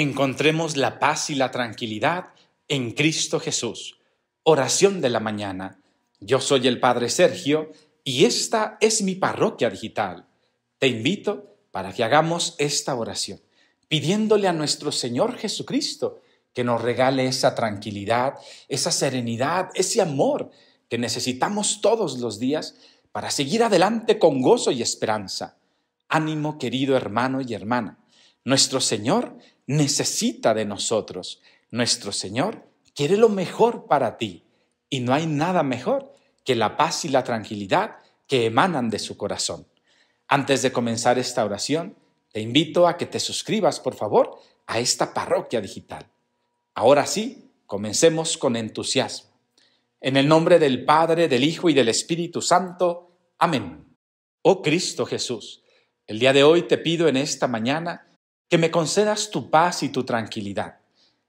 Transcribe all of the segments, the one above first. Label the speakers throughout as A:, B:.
A: Encontremos la paz y la tranquilidad en Cristo Jesús. Oración de la mañana. Yo soy el Padre Sergio y esta es mi parroquia digital. Te invito para que hagamos esta oración, pidiéndole a nuestro Señor Jesucristo que nos regale esa tranquilidad, esa serenidad, ese amor que necesitamos todos los días para seguir adelante con gozo y esperanza. Ánimo, querido hermano y hermana. Nuestro Señor necesita de nosotros. Nuestro Señor quiere lo mejor para ti y no hay nada mejor que la paz y la tranquilidad que emanan de su corazón. Antes de comenzar esta oración, te invito a que te suscribas, por favor, a esta parroquia digital. Ahora sí, comencemos con entusiasmo. En el nombre del Padre, del Hijo y del Espíritu Santo. Amén. Oh Cristo Jesús, el día de hoy te pido en esta mañana que me concedas tu paz y tu tranquilidad.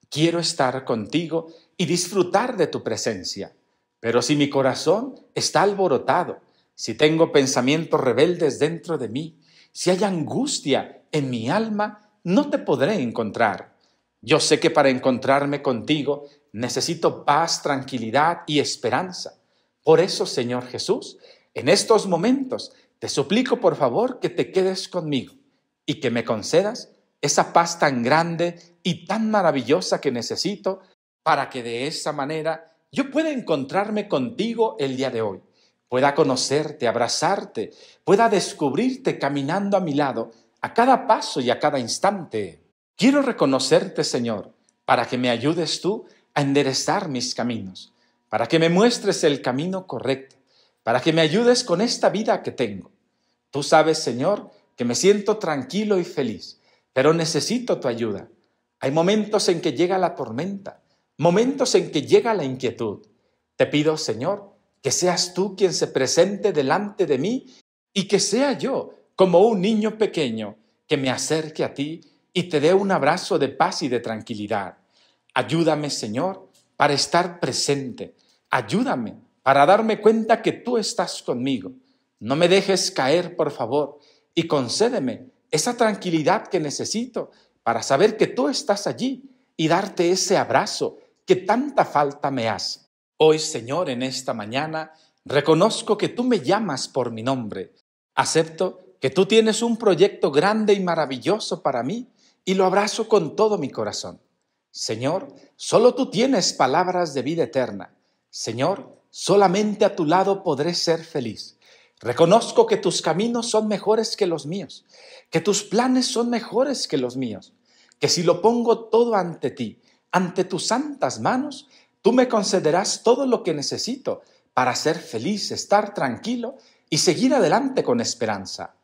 A: Quiero estar contigo y disfrutar de tu presencia. Pero si mi corazón está alborotado, si tengo pensamientos rebeldes dentro de mí, si hay angustia en mi alma, no te podré encontrar. Yo sé que para encontrarme contigo necesito paz, tranquilidad y esperanza. Por eso, Señor Jesús, en estos momentos te suplico por favor que te quedes conmigo y que me concedas esa paz tan grande y tan maravillosa que necesito para que de esa manera yo pueda encontrarme contigo el día de hoy, pueda conocerte, abrazarte, pueda descubrirte caminando a mi lado a cada paso y a cada instante. Quiero reconocerte, Señor, para que me ayudes tú a enderezar mis caminos, para que me muestres el camino correcto, para que me ayudes con esta vida que tengo. Tú sabes, Señor, que me siento tranquilo y feliz pero necesito tu ayuda. Hay momentos en que llega la tormenta, momentos en que llega la inquietud. Te pido, Señor, que seas tú quien se presente delante de mí y que sea yo, como un niño pequeño, que me acerque a ti y te dé un abrazo de paz y de tranquilidad. Ayúdame, Señor, para estar presente. Ayúdame para darme cuenta que tú estás conmigo. No me dejes caer, por favor, y concédeme esa tranquilidad que necesito para saber que tú estás allí y darte ese abrazo que tanta falta me hace. Hoy, Señor, en esta mañana, reconozco que tú me llamas por mi nombre. Acepto que tú tienes un proyecto grande y maravilloso para mí y lo abrazo con todo mi corazón. Señor, solo tú tienes palabras de vida eterna. Señor, solamente a tu lado podré ser feliz. Reconozco que tus caminos son mejores que los míos, que tus planes son mejores que los míos, que si lo pongo todo ante ti, ante tus santas manos, tú me concederás todo lo que necesito para ser feliz, estar tranquilo y seguir adelante con esperanza.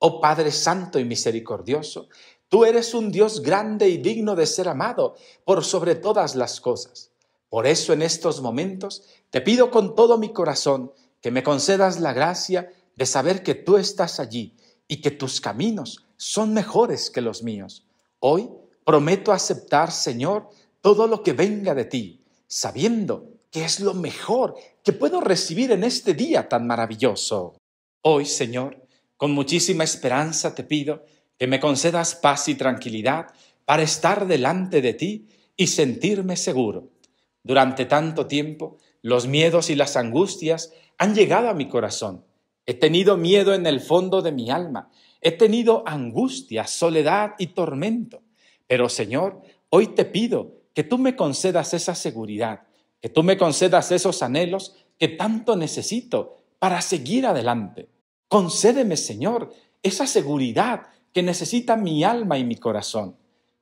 A: Oh Padre Santo y Misericordioso, tú eres un Dios grande y digno de ser amado por sobre todas las cosas. Por eso en estos momentos te pido con todo mi corazón, que me concedas la gracia de saber que tú estás allí y que tus caminos son mejores que los míos. Hoy prometo aceptar, Señor, todo lo que venga de ti, sabiendo que es lo mejor que puedo recibir en este día tan maravilloso. Hoy, Señor, con muchísima esperanza te pido que me concedas paz y tranquilidad para estar delante de ti y sentirme seguro. Durante tanto tiempo, los miedos y las angustias han llegado a mi corazón. He tenido miedo en el fondo de mi alma. He tenido angustia, soledad y tormento. Pero Señor, hoy te pido que tú me concedas esa seguridad, que tú me concedas esos anhelos que tanto necesito para seguir adelante. Concédeme, Señor, esa seguridad que necesita mi alma y mi corazón.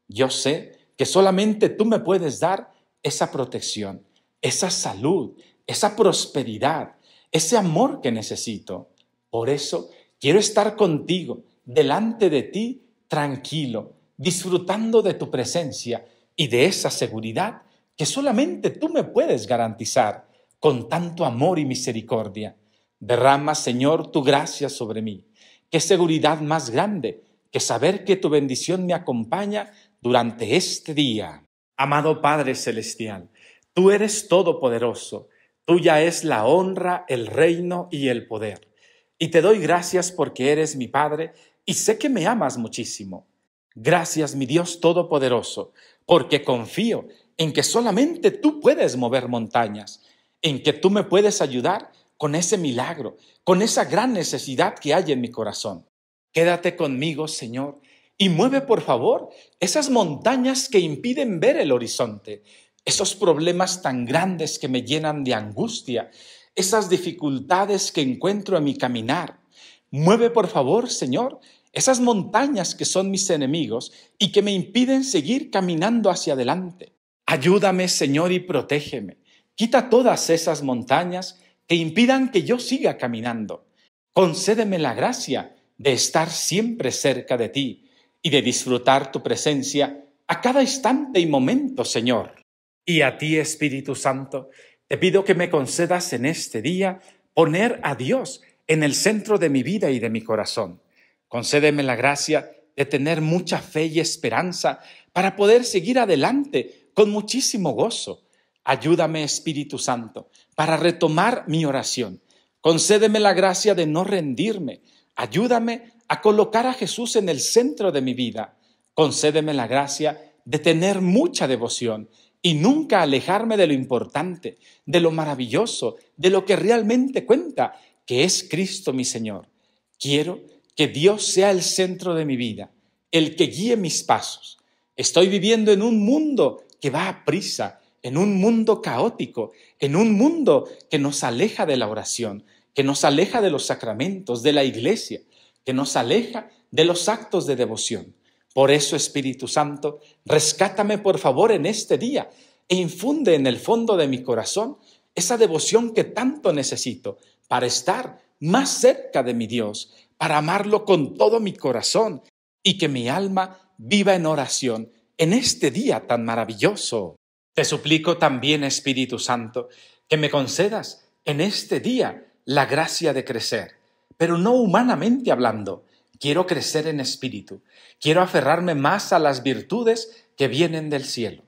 A: Yo sé que solamente tú me puedes dar esa protección, esa salud, esa prosperidad, ese amor que necesito. Por eso quiero estar contigo, delante de ti, tranquilo, disfrutando de tu presencia y de esa seguridad que solamente tú me puedes garantizar con tanto amor y misericordia. Derrama, Señor, tu gracia sobre mí. Qué seguridad más grande que saber que tu bendición me acompaña durante este día. Amado Padre Celestial, tú eres todopoderoso Tuya es la honra, el reino y el poder. Y te doy gracias porque eres mi Padre y sé que me amas muchísimo. Gracias, mi Dios Todopoderoso, porque confío en que solamente tú puedes mover montañas, en que tú me puedes ayudar con ese milagro, con esa gran necesidad que hay en mi corazón. Quédate conmigo, Señor, y mueve, por favor, esas montañas que impiden ver el horizonte, esos problemas tan grandes que me llenan de angustia, esas dificultades que encuentro en mi caminar. Mueve, por favor, Señor, esas montañas que son mis enemigos y que me impiden seguir caminando hacia adelante. Ayúdame, Señor, y protégeme. Quita todas esas montañas que impidan que yo siga caminando. Concédeme la gracia de estar siempre cerca de ti y de disfrutar tu presencia a cada instante y momento, Señor. Y a ti, Espíritu Santo, te pido que me concedas en este día poner a Dios en el centro de mi vida y de mi corazón. Concédeme la gracia de tener mucha fe y esperanza para poder seguir adelante con muchísimo gozo. Ayúdame, Espíritu Santo, para retomar mi oración. Concédeme la gracia de no rendirme. Ayúdame a colocar a Jesús en el centro de mi vida. Concédeme la gracia de tener mucha devoción y nunca alejarme de lo importante, de lo maravilloso, de lo que realmente cuenta, que es Cristo mi Señor. Quiero que Dios sea el centro de mi vida, el que guíe mis pasos. Estoy viviendo en un mundo que va a prisa, en un mundo caótico, en un mundo que nos aleja de la oración, que nos aleja de los sacramentos, de la iglesia, que nos aleja de los actos de devoción. Por eso, Espíritu Santo, rescátame por favor en este día e infunde en el fondo de mi corazón esa devoción que tanto necesito para estar más cerca de mi Dios, para amarlo con todo mi corazón y que mi alma viva en oración en este día tan maravilloso. Te suplico también, Espíritu Santo, que me concedas en este día la gracia de crecer, pero no humanamente hablando, quiero crecer en espíritu, quiero aferrarme más a las virtudes que vienen del cielo.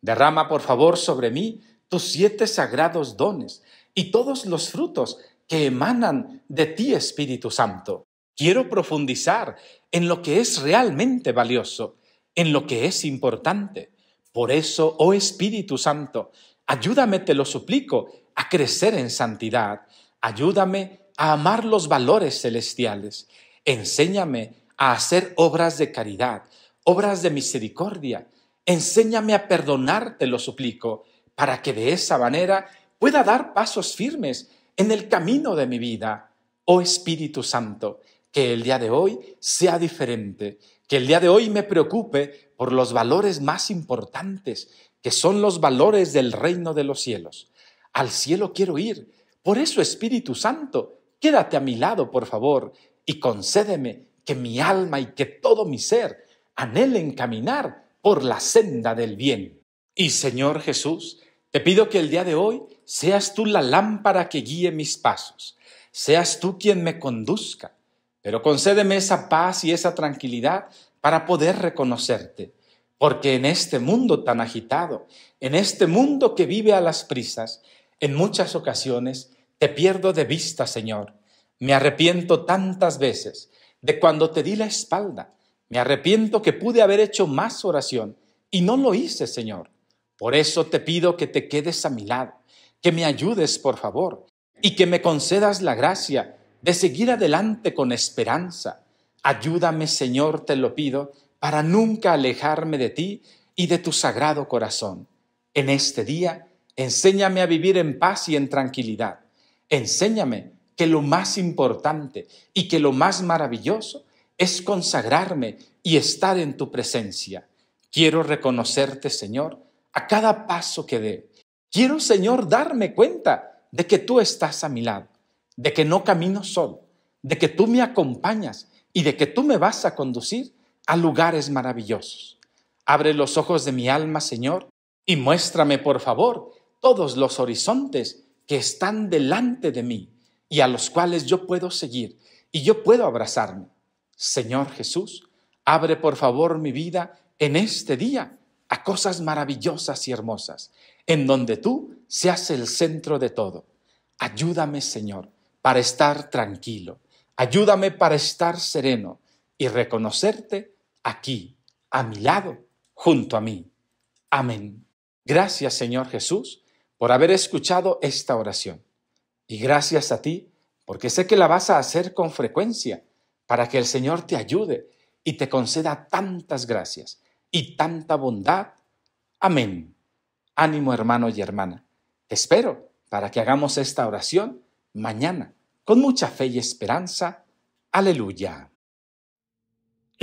A: Derrama, por favor, sobre mí tus siete sagrados dones y todos los frutos que emanan de ti, Espíritu Santo. Quiero profundizar en lo que es realmente valioso, en lo que es importante. Por eso, oh Espíritu Santo, ayúdame, te lo suplico, a crecer en santidad. Ayúdame a amar los valores celestiales. Enséñame a hacer obras de caridad, obras de misericordia. Enséñame a perdonar, te lo suplico, para que de esa manera pueda dar pasos firmes en el camino de mi vida. Oh Espíritu Santo, que el día de hoy sea diferente, que el día de hoy me preocupe por los valores más importantes, que son los valores del reino de los cielos. Al cielo quiero ir. Por eso, Espíritu Santo, quédate a mi lado, por favor, y concédeme que mi alma y que todo mi ser anhelen caminar por la senda del bien. Y Señor Jesús, te pido que el día de hoy seas tú la lámpara que guíe mis pasos, seas tú quien me conduzca, pero concédeme esa paz y esa tranquilidad para poder reconocerte, porque en este mundo tan agitado, en este mundo que vive a las prisas, en muchas ocasiones te pierdo de vista, Señor, me arrepiento tantas veces de cuando te di la espalda. Me arrepiento que pude haber hecho más oración y no lo hice, Señor. Por eso te pido que te quedes a mi lado, que me ayudes, por favor, y que me concedas la gracia de seguir adelante con esperanza. Ayúdame, Señor, te lo pido, para nunca alejarme de ti y de tu sagrado corazón. En este día, enséñame a vivir en paz y en tranquilidad. Enséñame que lo más importante y que lo más maravilloso es consagrarme y estar en tu presencia. Quiero reconocerte, Señor, a cada paso que dé. Quiero, Señor, darme cuenta de que tú estás a mi lado, de que no camino solo, de que tú me acompañas y de que tú me vas a conducir a lugares maravillosos. Abre los ojos de mi alma, Señor, y muéstrame, por favor, todos los horizontes que están delante de mí y a los cuales yo puedo seguir y yo puedo abrazarme. Señor Jesús, abre por favor mi vida en este día a cosas maravillosas y hermosas, en donde tú seas el centro de todo. Ayúdame, Señor, para estar tranquilo. Ayúdame para estar sereno y reconocerte aquí, a mi lado, junto a mí. Amén. Gracias, Señor Jesús, por haber escuchado esta oración. Y gracias a ti, porque sé que la vas a hacer con frecuencia, para que el Señor te ayude y te conceda tantas gracias y tanta bondad. Amén. Ánimo hermano y hermana. espero para que hagamos esta oración mañana, con mucha fe y esperanza. Aleluya.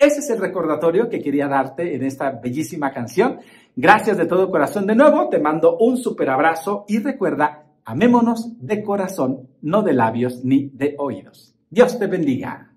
A: ese es el recordatorio que quería darte en esta bellísima canción. Gracias de todo corazón de nuevo, te mando un súper abrazo y recuerda, amémonos de corazón, no de labios ni de oídos. Dios te bendiga.